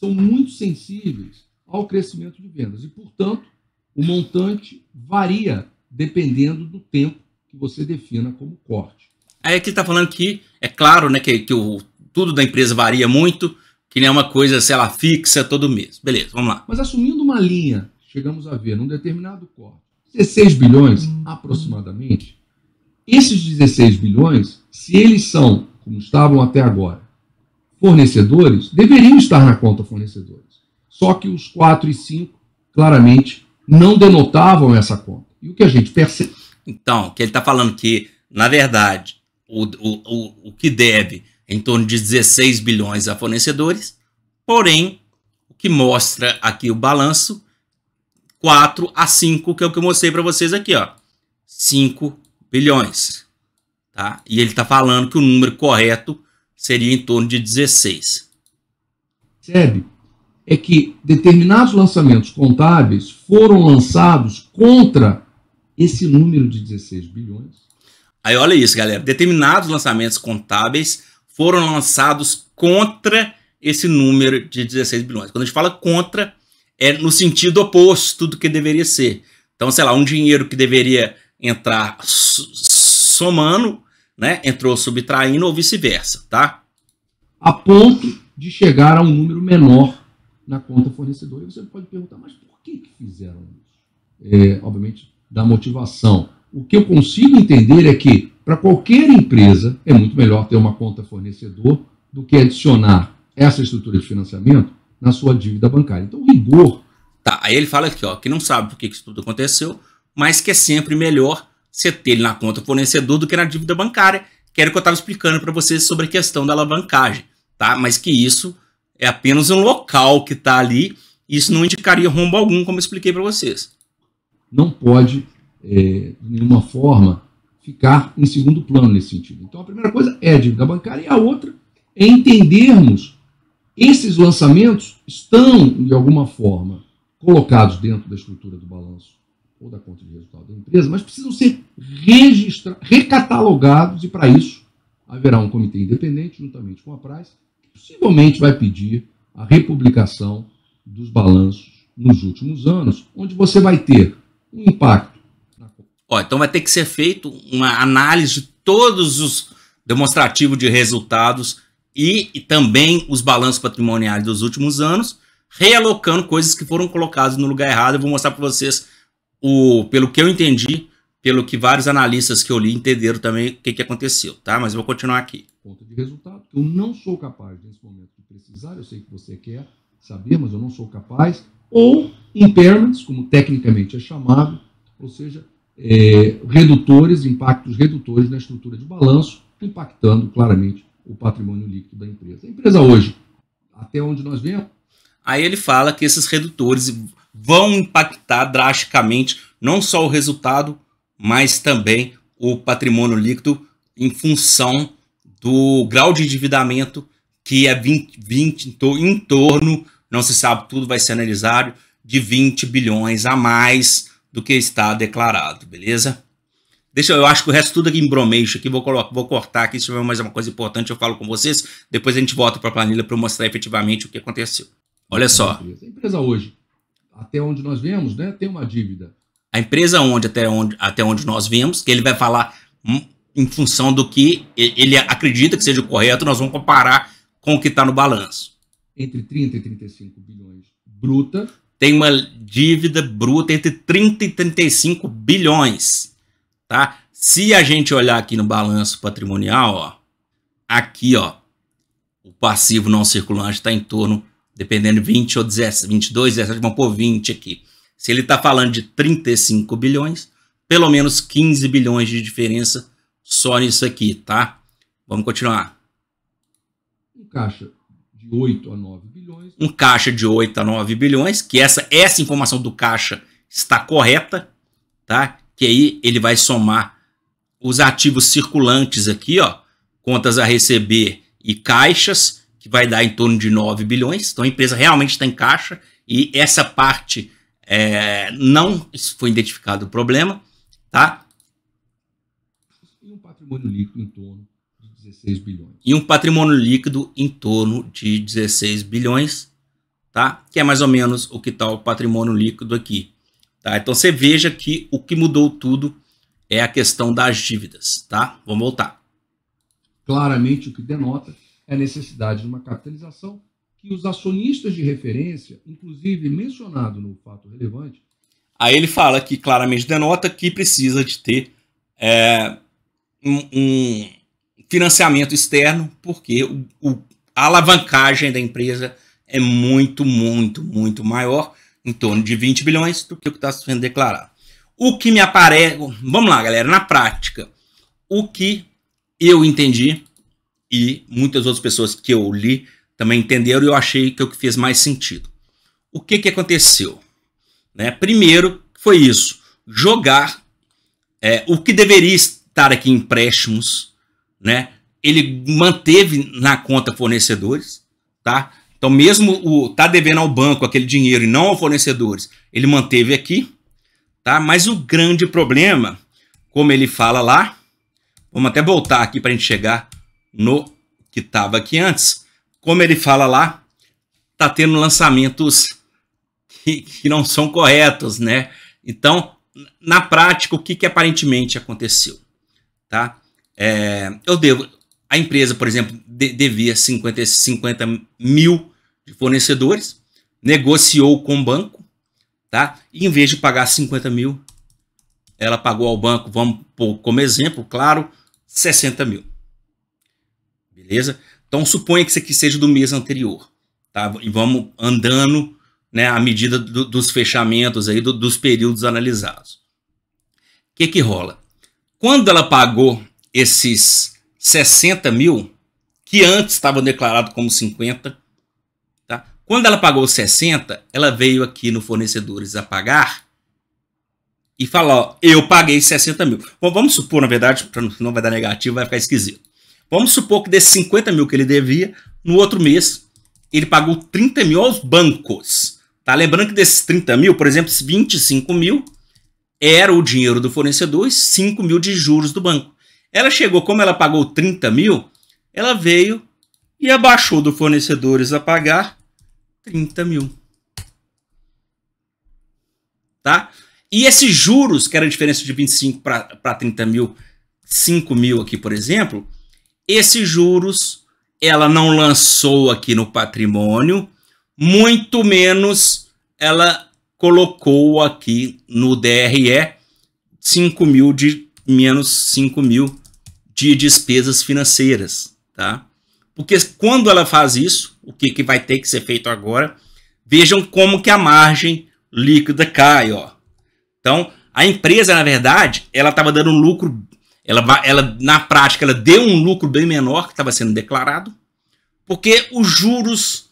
São muito sensíveis ao crescimento de vendas e, portanto, o montante varia dependendo do tempo que você defina como corte. Aí aqui está falando que, é claro, né, que, que o, tudo da empresa varia muito, que é uma coisa, sei lá, fixa todo mês. Beleza, vamos lá. Mas assumindo uma linha, chegamos a ver num determinado corte, 16 bilhões aproximadamente, esses 16 bilhões, se eles são, como estavam até agora, fornecedores, deveriam estar na conta fornecedores. Só que os 4 e 5, claramente, não denotavam essa conta. E o que a gente percebe. Então, que ele está falando que, na verdade, o, o, o, o que deve em torno de 16 bilhões a fornecedores, porém, o que mostra aqui o balanço, 4 a 5, que é o que eu mostrei para vocês aqui, ó. 5 bilhões. Tá? E ele está falando que o número correto seria em torno de 16. Percebe? É que determinados lançamentos contábeis foram lançados contra esse número de 16 bilhões. Aí olha isso, galera. Determinados lançamentos contábeis foram lançados contra esse número de 16 bilhões. Quando a gente fala contra, é no sentido oposto do que deveria ser. Então, sei lá, um dinheiro que deveria entrar somando, né, entrou subtraindo ou vice-versa, tá? A ponto de chegar a um número menor na conta fornecedora. E você pode perguntar, mas por que, que fizeram isso? É, obviamente, da motivação. O que eu consigo entender é que para qualquer empresa, é muito melhor ter uma conta fornecedor do que adicionar essa estrutura de financiamento na sua dívida bancária. Então, rigor. Tá, aí ele fala aqui, ó, que não sabe por que isso tudo aconteceu, mas que é sempre melhor você ter ele na conta fornecedor do que na dívida bancária, que era o que eu estava explicando para vocês sobre a questão da alavancagem, tá? Mas que isso é apenas um local que está ali, isso não indicaria rombo algum, como eu expliquei para vocês. Não pode, é, de nenhuma forma, ficar em segundo plano nesse sentido. Então, a primeira coisa é a dívida bancária, e a outra é entendermos esses lançamentos estão, de alguma forma, colocados dentro da estrutura do balanço ou da conta de resultado da empresa, mas precisam ser registrados, recatalogados, e para isso haverá um comitê independente, juntamente com a Praz, que possivelmente vai pedir a republicação dos balanços nos últimos anos, onde você vai ter um impacto Ó, então vai ter que ser feito uma análise de todos os demonstrativos de resultados e, e também os balanços patrimoniais dos últimos anos, realocando coisas que foram colocadas no lugar errado. Eu vou mostrar para vocês, o, pelo que eu entendi, pelo que vários analistas que eu li entenderam também o que, que aconteceu, tá? Mas eu vou continuar aqui. Conta de resultado, que eu não sou capaz nesse momento de precisar, eu sei que você quer saber, mas eu não sou capaz. Ou impairments, como tecnicamente é chamado, ou seja, é, redutores, impactos redutores na estrutura de balanço, impactando claramente o patrimônio líquido da empresa. A empresa hoje, até onde nós vemos. Aí ele fala que esses redutores vão impactar drasticamente não só o resultado, mas também o patrimônio líquido em função do grau de endividamento que é 20, 20 em torno, não se sabe, tudo vai ser analisado, de 20 bilhões a mais do que está declarado, beleza? Deixa eu, eu acho que o resto tudo aqui em bromeixo aqui, vou, colocar, vou cortar aqui, se tiver mais uma coisa importante eu falo com vocês, depois a gente volta para a planilha para mostrar efetivamente o que aconteceu. Olha só. A empresa hoje, até onde nós vemos, né, tem uma dívida. A empresa onde até onde, até onde nós vemos, que ele vai falar hum, em função do que ele acredita que seja o correto, nós vamos comparar com o que está no balanço. Entre 30 e 35 bilhões bruta tem uma dívida bruta entre 30 e 35 bilhões, tá? Se a gente olhar aqui no balanço patrimonial, ó, aqui, ó, o passivo não circulante está em torno, dependendo de 20 ou 22, 17, vamos pôr 20 aqui. Se ele está falando de 35 bilhões, pelo menos 15 bilhões de diferença só nisso aqui, tá? Vamos continuar. Um caixa de 8 a 9 bilhões um caixa de 8 a 9 bilhões, que essa essa informação do caixa está correta, tá? Que aí ele vai somar os ativos circulantes aqui, ó, contas a receber e caixas, que vai dar em torno de 9 bilhões. Então a empresa realmente está em caixa e essa parte é, não foi identificado o problema, tá? E um patrimônio líquido em torno 16 bilhões. E um patrimônio líquido em torno de 16 bilhões, tá? Que é mais ou menos o que está o patrimônio líquido aqui. Tá? Então você veja que o que mudou tudo é a questão das dívidas, tá? Vamos voltar. Claramente o que denota é a necessidade de uma capitalização que os acionistas de referência, inclusive mencionado no fato relevante. Aí ele fala que claramente denota que precisa de ter é, um, um, financiamento externo, porque o, o, a alavancagem da empresa é muito, muito, muito maior, em torno de 20 bilhões, do que o que está sendo declarado. O que me aparece. Vamos lá, galera, na prática. O que eu entendi e muitas outras pessoas que eu li também entenderam e eu achei que é o que fez mais sentido. O que, que aconteceu? Né? Primeiro, foi isso: jogar é, o que deveria estar aqui em empréstimos né? Ele manteve na conta fornecedores, tá? Então mesmo o tá devendo ao banco aquele dinheiro e não ao fornecedores, ele manteve aqui, tá? Mas o grande problema, como ele fala lá, vamos até voltar aqui para a gente chegar no que estava aqui antes, como ele fala lá, tá tendo lançamentos que, que não são corretos, né? Então, na prática, o que, que aparentemente aconteceu, tá? É, eu devo. A empresa, por exemplo, de, devia 50, 50 mil de fornecedores, negociou com o banco, tá? E em vez de pagar 50 mil, ela pagou ao banco, vamos pôr como exemplo, claro, 60 mil. Beleza? Então suponha que isso aqui seja do mês anterior, tá? E vamos andando né, à medida do, dos fechamentos aí, do, dos períodos analisados. O que, que rola? Quando ela pagou esses 60 mil, que antes estavam declarados como 50, tá? quando ela pagou 60, ela veio aqui no fornecedores a pagar e falou eu paguei 60 mil. Bom, vamos supor, na verdade, para não vai dar negativo, vai ficar esquisito. Vamos supor que desses 50 mil que ele devia, no outro mês, ele pagou 30 mil aos bancos. Tá? Lembrando que desses 30 mil, por exemplo, 25 mil era o dinheiro do fornecedor e 5 mil de juros do banco. Ela chegou, como ela pagou 30 mil, ela veio e abaixou do fornecedores a pagar 30 mil. Tá? E esses juros, que era a diferença de 25 para 30 mil, 5 mil aqui, por exemplo, esses juros ela não lançou aqui no patrimônio, muito menos ela colocou aqui no DRE 5 mil de menos 5 mil de despesas financeiras, tá? Porque quando ela faz isso, o que, que vai ter que ser feito agora? Vejam como que a margem líquida cai, ó. Então, a empresa, na verdade, ela estava dando um lucro, ela, ela na prática, ela deu um lucro bem menor que estava sendo declarado, porque os juros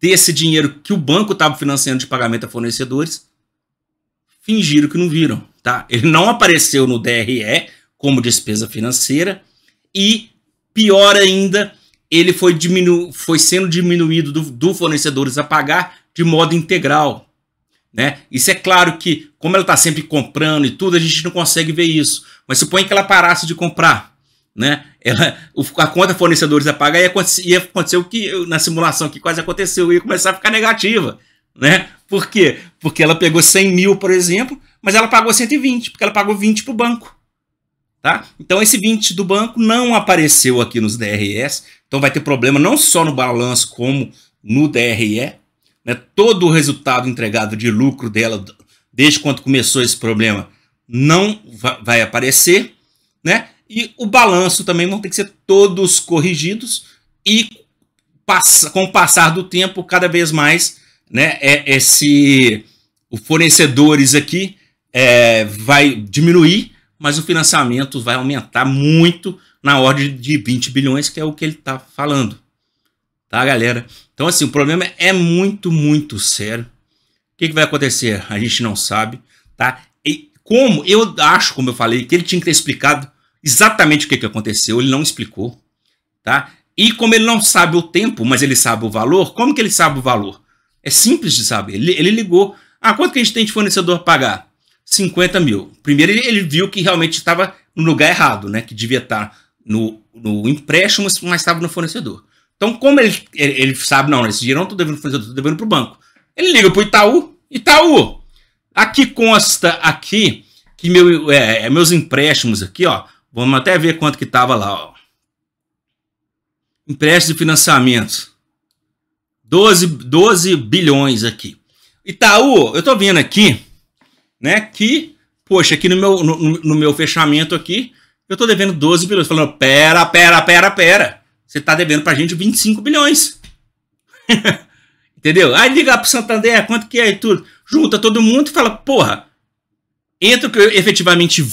desse dinheiro que o banco estava financiando de pagamento a fornecedores fingiram que não viram. Tá? Ele não apareceu no DRE como despesa financeira e, pior ainda, ele foi, diminu foi sendo diminuído do, do fornecedores a pagar de modo integral. Né? Isso é claro que, como ela está sempre comprando e tudo, a gente não consegue ver isso. Mas suponha que ela parasse de comprar. Né? Ela, a conta fornecedores a pagar ia, ia acontecer o que na simulação que quase aconteceu, ia começar a ficar negativa. Né? Por quê? Porque ela pegou 100 mil, por exemplo, mas ela pagou 120, porque ela pagou 20 para o banco. Tá? Então esse 20 do banco não apareceu aqui nos DRS, então vai ter problema não só no balanço como no DRE. Né? Todo o resultado entregado de lucro dela, desde quando começou esse problema, não vai aparecer. Né? E o balanço também vão ter que ser todos corrigidos e com o passar do tempo, cada vez mais, né, é esse os fornecedores aqui é, vai diminuir, mas o financiamento vai aumentar muito na ordem de 20 bilhões, que é o que ele está falando. Tá, galera? Então, assim, o problema é muito, muito sério. O que, que vai acontecer? A gente não sabe, tá? E como eu acho, como eu falei, que ele tinha que ter explicado exatamente o que, que aconteceu, ele não explicou, tá? E como ele não sabe o tempo, mas ele sabe o valor, como que ele sabe o valor? É simples de saber. Ele, ele ligou. Ah, quanto que a gente tem de fornecedor pagar? 50 mil. Primeiro, ele, ele viu que realmente estava no lugar errado, né? Que devia estar no, no empréstimo, mas estava no fornecedor. Então, como ele, ele, ele sabe, não, esse dinheiro não estou devendo para o fornecedor, estou devendo para o banco. Ele liga para o Itaú. Itaú, aqui consta aqui que meu, é, é, meus empréstimos aqui, ó. Vamos até ver quanto que estava lá, ó. Empréstimos e financiamentos. 12, 12 bilhões aqui. Itaú, eu estou vendo aqui né? Que, poxa, aqui no meu, no, no meu fechamento aqui, eu estou devendo 12 bilhões. Falando, pera, pera, pera, pera. Você está devendo para a gente 25 bilhões. Entendeu? Aí liga para o Santander, quanto que é e tudo. Junta todo mundo e fala, porra, entre o que eu efetivamente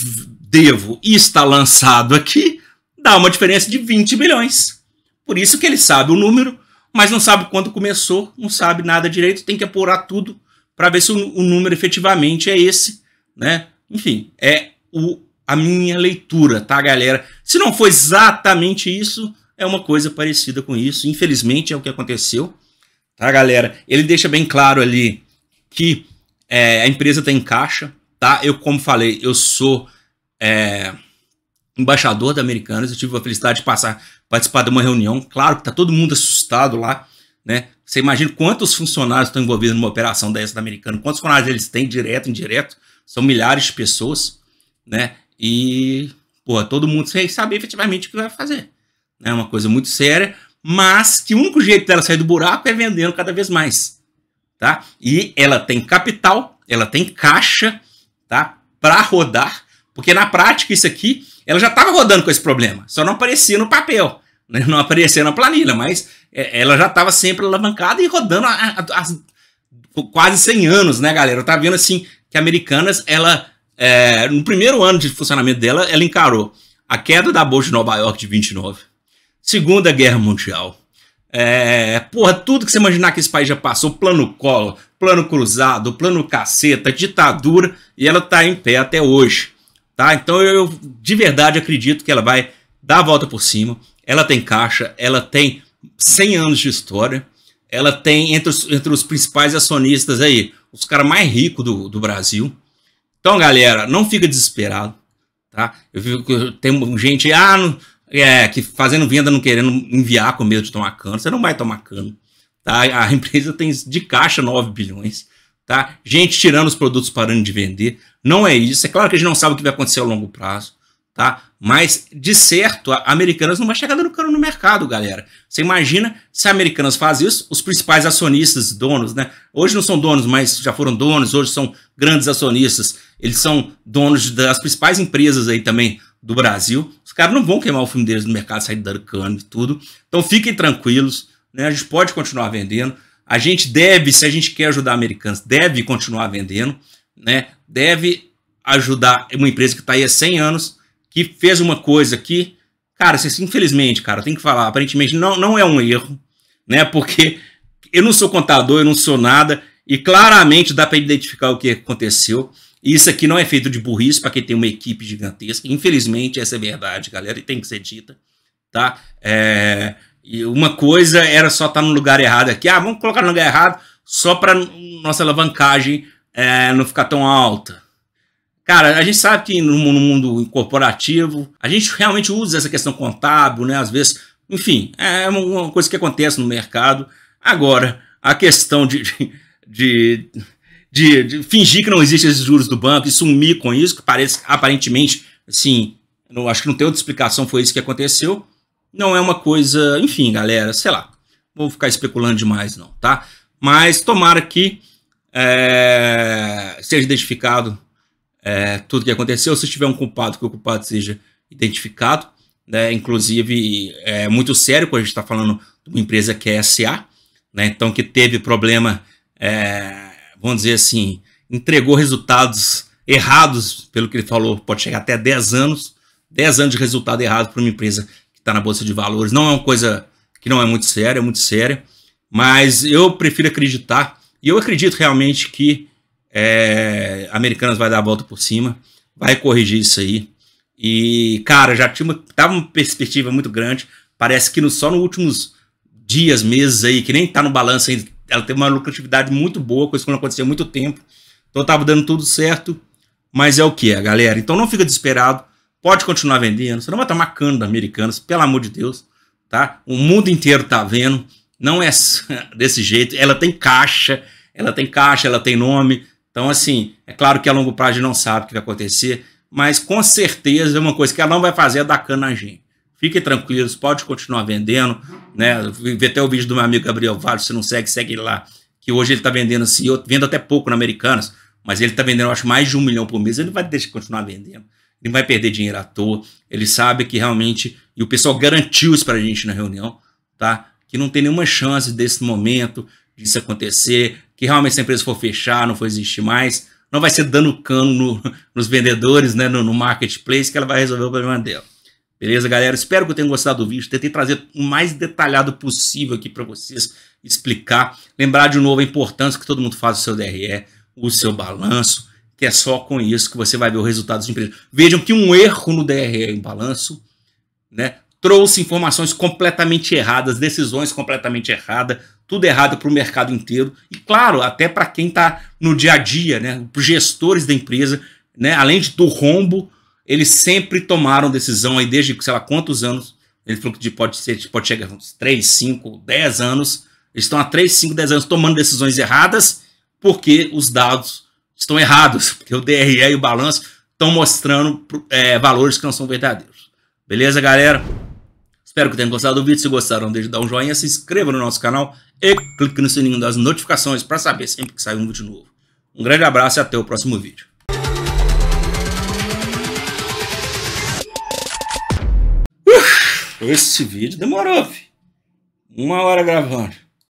devo e está lançado aqui, dá uma diferença de 20 bilhões. Por isso que ele sabe o número, mas não sabe quando começou, não sabe nada direito, tem que apurar tudo para ver se o, o, número efetivamente é esse, né? Enfim, é o, a minha leitura, tá, galera? Se não for exatamente isso, é uma coisa parecida com isso. Infelizmente é o que aconteceu, tá, galera? Ele deixa bem claro ali que é, a empresa tem tá caixa, tá? Eu, como falei, eu sou é, embaixador da Americanas, eu tive a felicidade de passar, participar de uma reunião. Claro que tá todo mundo assustado lá, né? Você imagina quantos funcionários estão envolvidos numa operação dessa da americana, quantos funcionários eles têm, direto, indireto, são milhares de pessoas, né? E, pô, todo mundo sem saber efetivamente o que vai fazer. Né? É uma coisa muito séria, mas que o único jeito dela sair do buraco é vendendo cada vez mais, tá? E ela tem capital, ela tem caixa, tá? Para rodar, porque na prática isso aqui, ela já estava rodando com esse problema, só não aparecia no papel né? não aparecer na planilha, mas é, ela já estava sempre alavancada e rodando há quase 100 anos, né, galera? Eu tava vendo assim que a Americanas, ela, é, no primeiro ano de funcionamento dela, ela encarou a queda da Bolsa de Nova York de 29, Segunda Guerra Mundial. É, porra, tudo que você imaginar que esse país já passou, plano colo, plano cruzado, plano caceta, ditadura, e ela tá em pé até hoje, tá? Então eu de verdade acredito que ela vai dar a volta por cima, ela tem caixa, ela tem 100 anos de história, ela tem entre os, entre os principais acionistas aí, os caras mais ricos do, do Brasil. Então, galera, não fica desesperado, tá? Eu vi que tem gente ah, não, é, que fazendo venda não querendo enviar com medo de tomar cano. Você não vai tomar cano, tá? A empresa tem de caixa 9 bilhões, tá? Gente tirando os produtos parando de vender. Não é isso. É claro que a gente não sabe o que vai acontecer a longo prazo, tá? Mas, de certo, a Americanas não vai chegar dando cano no mercado, galera. Você imagina se a Americanas faz isso, os principais acionistas, donos, né? Hoje não são donos, mas já foram donos, hoje são grandes acionistas. Eles são donos das principais empresas aí também do Brasil. Os caras não vão queimar o filme deles no mercado, sair dando cano e tudo. Então fiquem tranquilos, né? A gente pode continuar vendendo. A gente deve, se a gente quer ajudar a Americanas, deve continuar vendendo, né? Deve ajudar uma empresa que está aí há 100 anos que fez uma coisa que, cara, assim, infelizmente, cara, tem que falar, aparentemente não, não é um erro, né? Porque eu não sou contador, eu não sou nada, e claramente dá para identificar o que aconteceu. E isso aqui não é feito de burrice para quem tem uma equipe gigantesca. Infelizmente, essa é a verdade, galera, e tem que ser dita, tá? É, uma coisa era só estar tá no lugar errado aqui. Ah, vamos colocar no lugar errado só para nossa alavancagem é, não ficar tão alta. Cara, a gente sabe que no mundo corporativo, a gente realmente usa essa questão contábil, né? Às vezes, enfim, é uma coisa que acontece no mercado. Agora, a questão de, de, de, de fingir que não existem esses juros do banco e sumir com isso, que parece aparentemente, assim, não, acho que não tem outra explicação, foi isso que aconteceu. Não é uma coisa, enfim, galera, sei lá. Vou ficar especulando demais, não, tá? Mas tomara que é, seja identificado é, tudo que aconteceu. Se tiver um culpado, que o culpado seja identificado, né? Inclusive, é muito sério, quando a gente está falando de uma empresa que é SA, né? Então, que teve problema, é, vamos dizer assim, entregou resultados errados, pelo que ele falou, pode chegar até 10 anos, 10 anos de resultado errado para uma empresa que está na Bolsa de Valores. Não é uma coisa que não é muito séria, é muito séria, mas eu prefiro acreditar, e eu acredito realmente que é, Americanas vai dar a volta por cima, vai corrigir isso aí. E, cara, já tinha uma, tava uma perspectiva muito grande. Parece que no, só nos últimos dias, meses aí, que nem tá no balanço ainda, ela tem uma lucratividade muito boa, coisa que não aconteceu há muito tempo. Então tava dando tudo certo, mas é o que é, galera. Então não fica desesperado, pode continuar vendendo. Você não vai tomar cano da Americanas, pelo amor de Deus, tá? O mundo inteiro tá vendo, não é desse jeito. Ela tem caixa, ela tem caixa, ela tem nome, então, assim, é claro que a longo prazo a gente não sabe o que vai acontecer, mas com certeza é uma coisa que ela não vai fazer é dar cana na gente. Fiquem tranquilos, pode continuar vendendo. Né? Vê até o vídeo do meu amigo Gabriel Vale, se não segue, segue lá. Que hoje ele está vendendo, assim, eu vendo até pouco na Americanas, mas ele está vendendo, eu acho, mais de um milhão por mês. Ele vai deixar de continuar vendendo. Ele vai perder dinheiro à toa. Ele sabe que realmente, e o pessoal garantiu isso para a gente na reunião, tá? Que não tem nenhuma chance desse momento disso acontecer, que realmente se a empresa for fechar, não for existir mais, não vai ser dando cano no, nos vendedores, né, no, no, marketplace, que ela vai resolver o problema dela. Beleza, galera? Espero que tenham gostado do vídeo. Tentei trazer o mais detalhado possível aqui para vocês explicar. Lembrar de novo a importância que todo mundo faz o seu DRE, o seu balanço, que é só com isso que você vai ver o resultado das empresas. Vejam que um erro no DRE em balanço né, trouxe informações completamente erradas, decisões completamente erradas, tudo errado para o mercado inteiro e, claro, até para quem está no dia a dia, né, para gestores da empresa, né, além do rombo, eles sempre tomaram decisão aí desde, sei lá, quantos anos, ele falou que pode, ser, pode chegar a uns 3, 5, 10 anos, eles estão há 3, 5, 10 anos tomando decisões erradas porque os dados estão errados, porque o DRE e o balanço estão mostrando é, valores que não são verdadeiros. Beleza, galera? Espero que tenham gostado do vídeo. Se gostaram, deixe dar um joinha, se inscreva no nosso canal e clique no sininho das notificações para saber sempre que sair um vídeo novo. Um grande abraço e até o próximo vídeo. Uf, esse vídeo demorou, filho. Uma hora gravando.